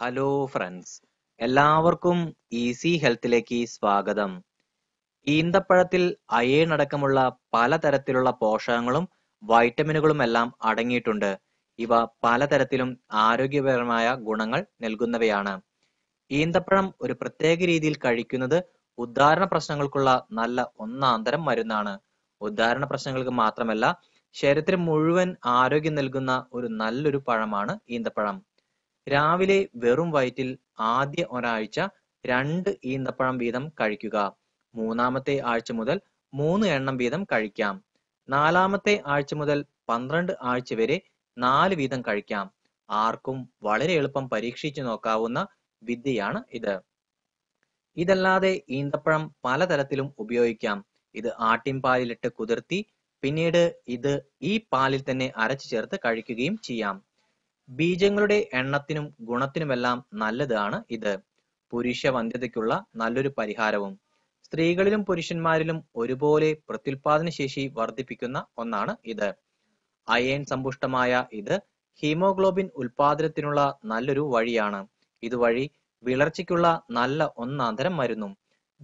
hello friends എല്ലാവർക്കും easy ഹെൽത്തിലേക്ക് സ്വാഗതം ഈന്തപ്പഴത്തിൽ അയേൺ അടക്കമുള്ള പലതരത്തിലുള്ള പോഷകങ്ങളും വൈറ്റമിനുകളും എല്ലാം അടങ്ങിയിട്ടുണ്ട് ഇവ പലതരത്തിലും ആരോഗ്യപരമായ ഗുണങ്ങൾ നൽകുന്നവയാണ് ഈന്തപ്പഴം ഒരു പ്രത്യേക രീതിയിൽ കഴിക്കുന്നത് ഉദ്ധാരണ പ്രശ്നങ്ങൾക്കുള്ള നല്ല ഒന്നാന്തരം മരുന്നാണ് ഉദ്ധാരണ പ്രശ്നങ്ങൾക്ക് മാത്രമല്ല ശരീരത്തിന് മുഴുവൻ ആരോഗ്യം നൽകുന്ന ഒരു നല്ലൊരു പഴമാണ് ഈന്തപ്പഴം രാവിലെ വെറും വയറ്റിൽ ആദ്യ ഒരാഴ്ച രണ്ട് ഈന്തപ്പഴം വീതം കഴിക്കുക മൂന്നാമത്തെ ആഴ്ച മുതൽ മൂന്ന് എണ്ണം വീതം കഴിക്കാം നാലാമത്തെ ആഴ്ച മുതൽ പന്ത്രണ്ട് ആഴ്ച വരെ നാല് വീതം കഴിക്കാം ആർക്കും വളരെ എളുപ്പം പരീക്ഷിച്ചു നോക്കാവുന്ന വിദ്യയാണ് ഇത് ഇതല്ലാതെ ഈന്തപ്പഴം പലതരത്തിലും ഉപയോഗിക്കാം ഇത് ആട്ടിൻപാലിലിട്ട് കുതിർത്തി പിന്നീട് ഇത് ഈ പാലിൽ തന്നെ അരച്ചു ചേർത്ത് കഴിക്കുകയും ചെയ്യാം ബീജങ്ങളുടെ എണ്ണത്തിനും ഗുണത്തിനുമെല്ലാം നല്ലതാണ് ഇത് പുരുഷ വന്ധ്യതയ്ക്കുള്ള നല്ലൊരു പരിഹാരവും സ്ത്രീകളിലും പുരുഷന്മാരിലും ഒരുപോലെ പ്രത്യുൽപാദന ശേഷി വർദ്ധിപ്പിക്കുന്ന ഒന്നാണ് ഇത് അയേൺ സമ്പുഷ്ടമായ ഇത് ഹീമോഗ്ലോബിൻ ഉൽപാദനത്തിനുള്ള നല്ലൊരു വഴിയാണ് ഇതുവഴി വിളർച്ചയ്ക്കുള്ള നല്ല ഒന്നാന്തരം മരുന്നും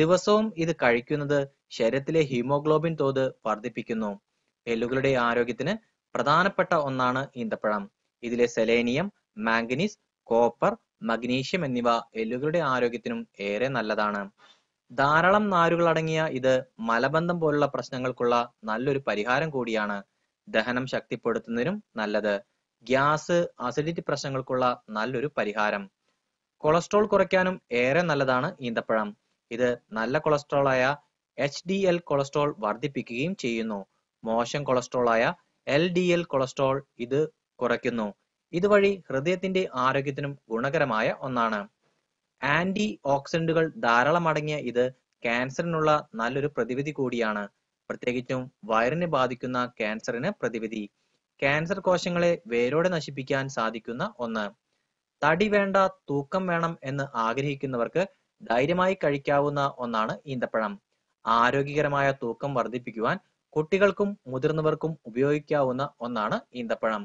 ദിവസവും ഇത് കഴിക്കുന്നത് ശരീരത്തിലെ ഹീമോഗ്ലോബിൻ തോത് വർദ്ധിപ്പിക്കുന്നു എല്ലുകളുടെ ആരോഗ്യത്തിന് പ്രധാനപ്പെട്ട ഒന്നാണ് ഈന്തപ്പഴം ഇതിലെ സെലേനിയം മാംഗനീസ് കോപ്പർ മഗ്നീഷ്യം എന്നിവ എല്ലുകളുടെ ആരോഗ്യത്തിനും ഏറെ നല്ലതാണ് ധാരാളം നാരുകൾ അടങ്ങിയ ഇത് മലബന്ധം പോലുള്ള പ്രശ്നങ്ങൾക്കുള്ള നല്ലൊരു പരിഹാരം കൂടിയാണ് ദഹനം ശക്തിപ്പെടുത്തുന്നതിനും നല്ലത് ഗ്യാസ് അസിഡിറ്റി പ്രശ്നങ്ങൾക്കുള്ള നല്ലൊരു പരിഹാരം കൊളസ്ട്രോൾ കുറയ്ക്കാനും ഏറെ നല്ലതാണ് ഈന്തപ്പഴം ഇത് നല്ല ആയ എച്ച് ഡി എൽ കൊളസ്ട്രോൾ വർദ്ധിപ്പിക്കുകയും ചെയ്യുന്നു മോശം ആയ എൽ ഡി എൽ കൊളസ്ട്രോൾ ഇത് കുറയ്ക്കുന്നു ഇതുവഴി ഹൃദയത്തിന്റെ ആരോഗ്യത്തിനും ഗുണകരമായ ഒന്നാണ് ആന്റി ഓക്സിഡന്റുകൾ ധാരാളം അടങ്ങിയ ഇത് ക്യാൻസറിനുള്ള നല്ലൊരു പ്രതിവിധി കൂടിയാണ് പ്രത്യേകിച്ചും വയറിനെ ബാധിക്കുന്ന ക്യാൻസറിന് പ്രതിവിധി ക്യാൻസർ കോശങ്ങളെ വേരോടെ നശിപ്പിക്കാൻ സാധിക്കുന്ന ഒന്ന് തടി വേണ്ട തൂക്കം വേണം എന്ന് ആഗ്രഹിക്കുന്നവർക്ക് ധൈര്യമായി കഴിക്കാവുന്ന ഒന്നാണ് ഈന്തപ്പഴം ആരോഗ്യകരമായ തൂക്കം വർദ്ധിപ്പിക്കുവാൻ കുട്ടികൾക്കും മുതിർന്നവർക്കും ഉപയോഗിക്കാവുന്ന ഒന്നാണ് ഈന്തപ്പഴം